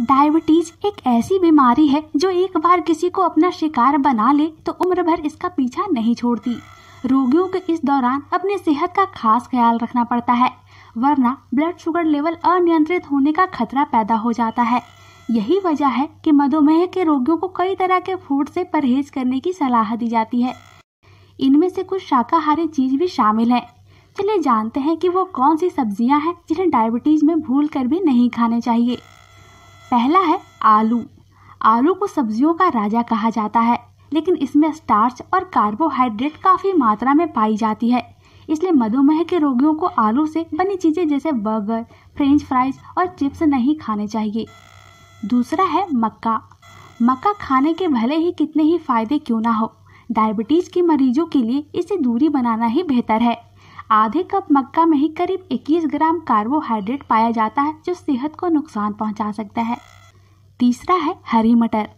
Diabetes एक ऐसी बीमारी है जो एक बार किसी को अपना शिकार बना ले तो उम्र भर इसका पीछा नहीं छोड़ती रोगियों को इस दौरान अपनी सेहत का खास ख्याल रखना पड़ता है वरना ब्लड शुगर लेवल अनियंत्रित होने का खतरा पैदा हो जाता है यही वजह है कि मधुमेह के रोगियों को कई तरह के फूड से परहेज करने की सलाह दी जाती है इनमें से कुछ शाकाहारी चीज भी शामिल है चलिए जानते हैं कि वो कौन सी सब्जियां हैं जिन्हें डायबिटीज में भूल कर भी नहीं खाने चाहिए पहला है आलू आलू को सब्जियों का राजा कहा जाता है लेकिन इसमें स्टार्च और कार्बोहाइड्रेट काफ़ी मात्रा में पाई जाती है इसलिए मधुमेह के रोगियों को आलू से बनी चीज़ें जैसे बर्गर फ्रेंच फ्राइज और चिप्स नहीं खाने चाहिए दूसरा है मक्का मक्का खाने के भले ही कितने ही फायदे क्यों ना हो डायबिटीज़ के मरीजों के लिए इसे दूरी बनाना ही बेहतर है आधे कप मक्का में ही करीब 21 ग्राम कार्बोहाइड्रेट पाया जाता है जो सेहत को नुकसान पहुंचा सकता है तीसरा है हरी मटर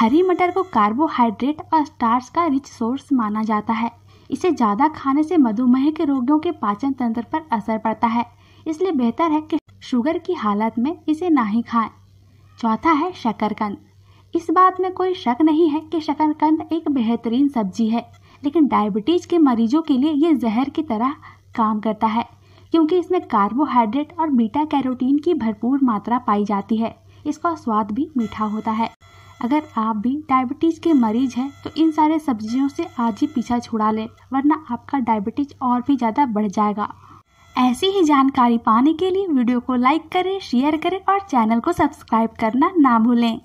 हरी मटर को कार्बोहाइड्रेट और स्टार्स का रिच सोर्स माना जाता है इसे ज़्यादा खाने से मधुमेह के रोगियों के पाचन तंत्र पर असर पड़ता है इसलिए बेहतर है कि शुगर की हालत में इसे ना ही खाएं। चौथा है शकरकंद इस बात में कोई शक नहीं है कि शकरकंद एक बेहतरीन सब्जी है लेकिन डायबिटीज के मरीजों के लिए ये जहर की तरह काम करता है क्योंकि इसमें कार्बोहाइड्रेट और बीटा कैरोटीन की भरपूर मात्रा पाई जाती है इसका स्वाद भी मीठा होता है अगर आप भी डायबिटीज के मरीज हैं तो इन सारे सब्जियों से आज ही पीछा छुड़ा लें वरना आपका डायबिटीज और भी ज़्यादा बढ़ जाएगा ऐसी ही जानकारी पाने के लिए वीडियो को लाइक करें शेयर करें और चैनल को सब्सक्राइब करना ना भूलें